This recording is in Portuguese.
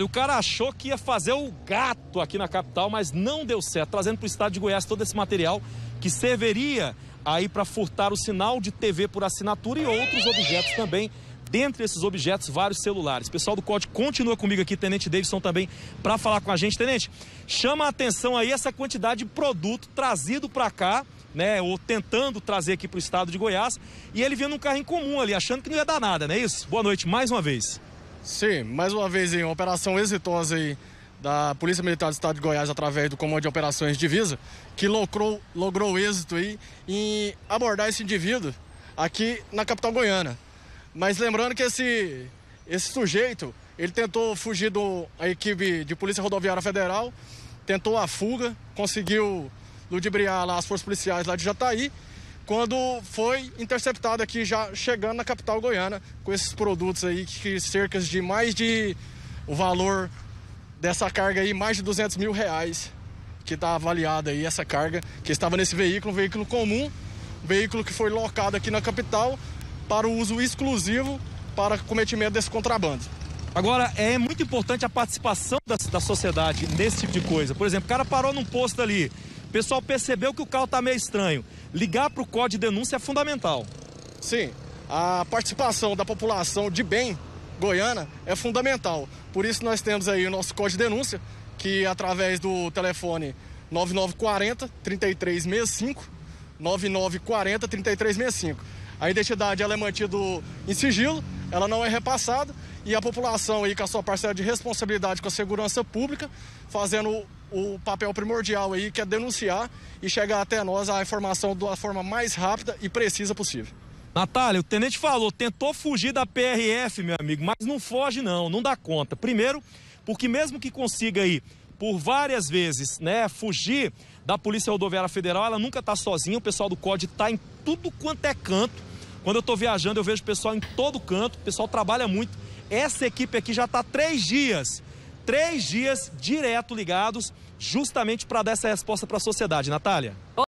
O cara achou que ia fazer o gato aqui na capital, mas não deu certo, trazendo para o estado de Goiás todo esse material que serviria aí para furtar o sinal de TV por assinatura e outros objetos também. Dentre esses objetos, vários celulares. pessoal do COD continua comigo aqui, Tenente Davidson também, para falar com a gente. Tenente, chama a atenção aí essa quantidade de produto trazido para cá, né, ou tentando trazer aqui para o estado de Goiás, e ele vindo num carro em comum ali, achando que não ia dar nada, não é isso? Boa noite mais uma vez. Sim, mais uma vez em operação exitosa aí da Polícia Militar do Estado de Goiás através do Comando de Operações Divisa, que logrou, logrou êxito aí em abordar esse indivíduo aqui na capital goiana. Mas lembrando que esse, esse sujeito, ele tentou fugir da equipe de Polícia Rodoviária Federal, tentou a fuga, conseguiu ludibriar lá as forças policiais lá de Jataí quando foi interceptado aqui já chegando na capital goiana com esses produtos aí que cerca de mais de o valor dessa carga aí mais de 200 mil reais que está avaliada aí essa carga que estava nesse veículo, um veículo comum, um veículo que foi locado aqui na capital para o uso exclusivo para cometimento desse contrabando. Agora, é muito importante a participação da, da sociedade nesse tipo de coisa. Por exemplo, o cara parou num posto ali, o pessoal percebeu que o carro está meio estranho ligar para o Código de Denúncia é fundamental. Sim, a participação da população de bem goiana é fundamental. Por isso nós temos aí o nosso Código de Denúncia, que através do telefone 9940 3365 9940 3365. A identidade ela é mantida em sigilo, ela não é repassada e a população aí com a sua parcela de responsabilidade com a segurança pública, fazendo o papel primordial aí, que é denunciar e chegar até nós a informação da forma mais rápida e precisa possível. Natália, o tenente falou, tentou fugir da PRF, meu amigo, mas não foge não, não dá conta. Primeiro, porque mesmo que consiga aí por várias vezes, né, fugir da Polícia Rodoviária Federal, ela nunca está sozinha, o pessoal do COD está em tudo quanto é canto. Quando eu estou viajando, eu vejo o pessoal em todo canto, o pessoal trabalha muito essa equipe aqui já está três dias, três dias direto ligados, justamente para dar essa resposta para a sociedade. Natália?